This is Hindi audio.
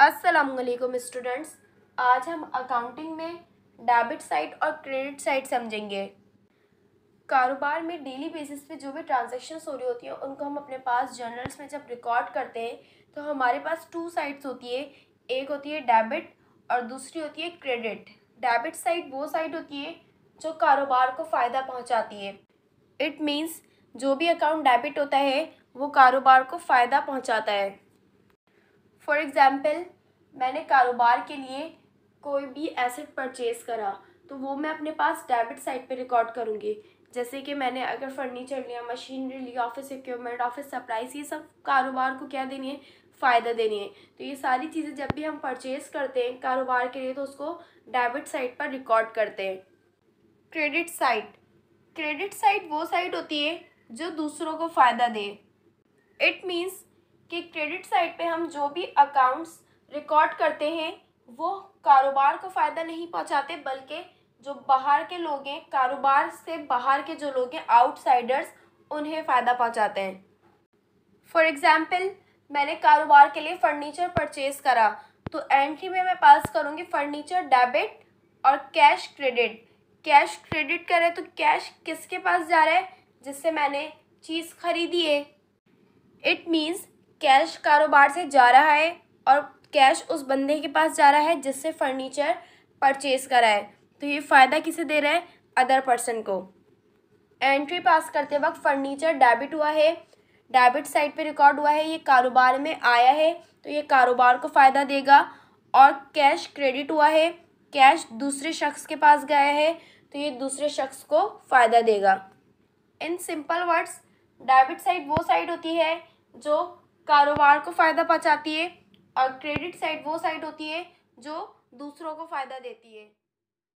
असलकुम स्टूडेंट्स आज हम अकाउंटिंग में डेबिट साइड और क्रेडिट साइड समझेंगे कारोबार में डेली बेसिस पे जो भी ट्रांजेक्शन्स हो रही होती हैं उनको हम अपने पास जर्नल्स में जब रिकॉर्ड करते हैं तो हमारे पास टू साइड्स होती है एक होती है डेबिट और दूसरी होती है क्रेडिट डेबिट साइड वो साइड होती है जो कारोबार को फ़ायदा पहुँचाती है इट मीन्स जो भी अकाउंट डेबिट होता है वो कारोबार को फ़ायदा पहुँचाता है फॉर एग्ज़ाम्पल मैंने कारोबार के लिए कोई भी एसेट परचेज़ करा तो वो मैं अपने पास डेबिट साइड पे रिकॉर्ड करूँगी जैसे कि मैंने अगर फर्नीचर लिया मशीनरी लिया ऑफिस इक्वमेंट ऑफिस सप्लाइज ये सब कारोबार को क्या देनी है फ़ायदा देनी है तो ये सारी चीज़ें जब भी हम परचेज़ करते हैं कारोबार के लिए तो उसको डेबिट साइड पर रिकॉर्ड करते हैं क्रेडिट साइट क्रेडिट साइट वो साइट होती है जो दूसरों को फ़ायदा दे इट मीन्स कि क्रेडिट साइड पे हम जो भी अकाउंट्स रिकॉर्ड करते हैं वो कारोबार को फ़ायदा नहीं पहुंचाते बल्कि जो बाहर के लोग हैं कारोबार से बाहर के जो लोग हैं आउटसाइडर्स उन्हें फ़ायदा पहुंचाते हैं फॉर एग्ज़ाम्पल मैंने कारोबार के लिए फ़र्नीचर परचेज़ करा तो एंट्री में मैं पास करूँगी फ़र्नीचर डेबिट और कैश क्रेडिट कैश क्रेडिट करें तो कैश किसके पास जा रहा है जिससे मैंने चीज़ खरीदी है इट मीन्स कैश कारोबार से जा रहा है और कैश उस बंदे के पास जा रहा है जिससे फर्नीचर परचेज करा है तो ये फ़ायदा किसे दे रहा है अदर पर्सन को एंट्री पास करते वक्त फर्नीचर डेबिट हुआ है डेबिट साइड पे रिकॉर्ड हुआ है ये कारोबार में आया है तो ये कारोबार को फ़ायदा देगा और कैश क्रेडिट हुआ है कैश दूसरे शख्स के पास गया है तो ये दूसरे शख्स को फ़ायदा देगा in simple words debit side वो साइड होती है जो कारोबार को फ़ायदा पहुंचाती है और क्रेडिट साइड वो साइड होती है जो दूसरों को फ़ायदा देती है